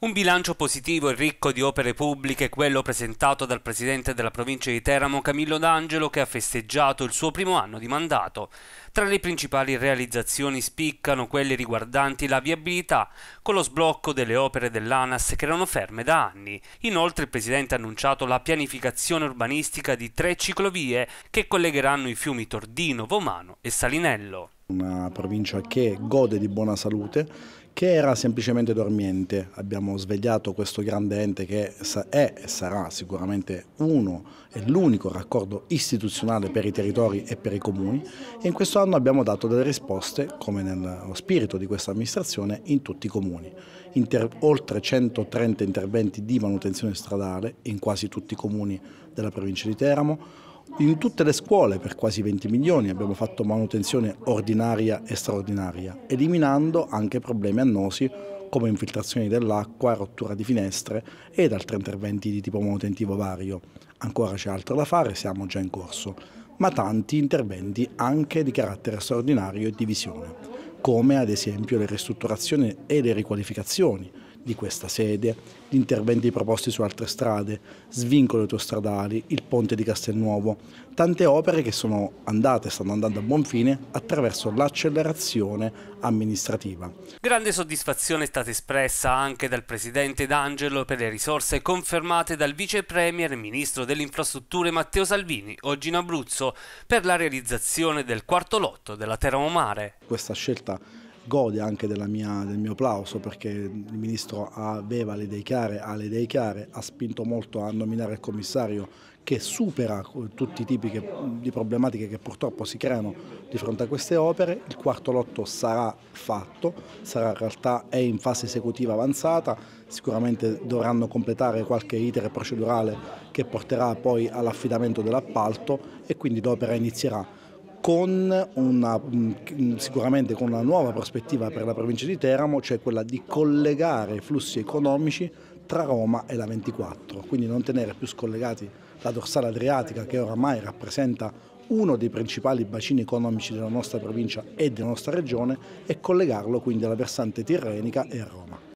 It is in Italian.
Un bilancio positivo e ricco di opere pubbliche quello presentato dal presidente della provincia di Teramo Camillo D'Angelo che ha festeggiato il suo primo anno di mandato. Tra le principali realizzazioni spiccano quelle riguardanti la viabilità, con lo sblocco delle opere dell'ANAS che erano ferme da anni. Inoltre il presidente ha annunciato la pianificazione urbanistica di tre ciclovie che collegheranno i fiumi Tordino, Vomano e Salinello. Una provincia che gode di buona salute, che era semplicemente dormiente. Abbiamo svegliato questo grande ente che è e sarà sicuramente uno e l'unico raccordo istituzionale per i territori e per i comuni e in questo anno abbiamo dato delle risposte, come nello spirito di questa amministrazione, in tutti i comuni. Inter oltre 130 interventi di manutenzione stradale in quasi tutti i comuni della provincia di Teramo, in tutte le scuole per quasi 20 milioni abbiamo fatto manutenzione ordinaria e straordinaria, eliminando anche problemi annosi come infiltrazioni dell'acqua, rottura di finestre ed altri interventi di tipo manutentivo vario. Ancora c'è altro da fare, siamo già in corso, ma tanti interventi anche di carattere straordinario e di visione, come ad esempio le ristrutturazioni e le riqualificazioni di questa sede, gli interventi proposti su altre strade, svincoli autostradali, il ponte di Castelnuovo, tante opere che sono andate e stanno andando a buon fine attraverso l'accelerazione amministrativa. Grande soddisfazione è stata espressa anche dal presidente D'Angelo per le risorse confermate dal vice premier e ministro delle infrastrutture Matteo Salvini, oggi in Abruzzo, per la realizzazione del quarto lotto della Terra Mare. Questa scelta gode anche mia, del mio applauso perché il ministro aveva le idee chiare, ha le idee chiare, ha spinto molto a nominare il commissario che supera tutti i tipi che, di problematiche che purtroppo si creano di fronte a queste opere. Il quarto lotto sarà fatto, sarà in realtà è in fase esecutiva avanzata, sicuramente dovranno completare qualche iter procedurale che porterà poi all'affidamento dell'appalto e quindi l'opera inizierà con una, mm, sicuramente con una nuova prospettiva per la provincia di Teramo, cioè quella di collegare i flussi economici tra Roma e la 24, quindi non tenere più scollegati la dorsale adriatica che oramai rappresenta uno dei principali bacini economici della nostra provincia e della nostra regione e collegarlo quindi alla versante tirrenica e a Roma.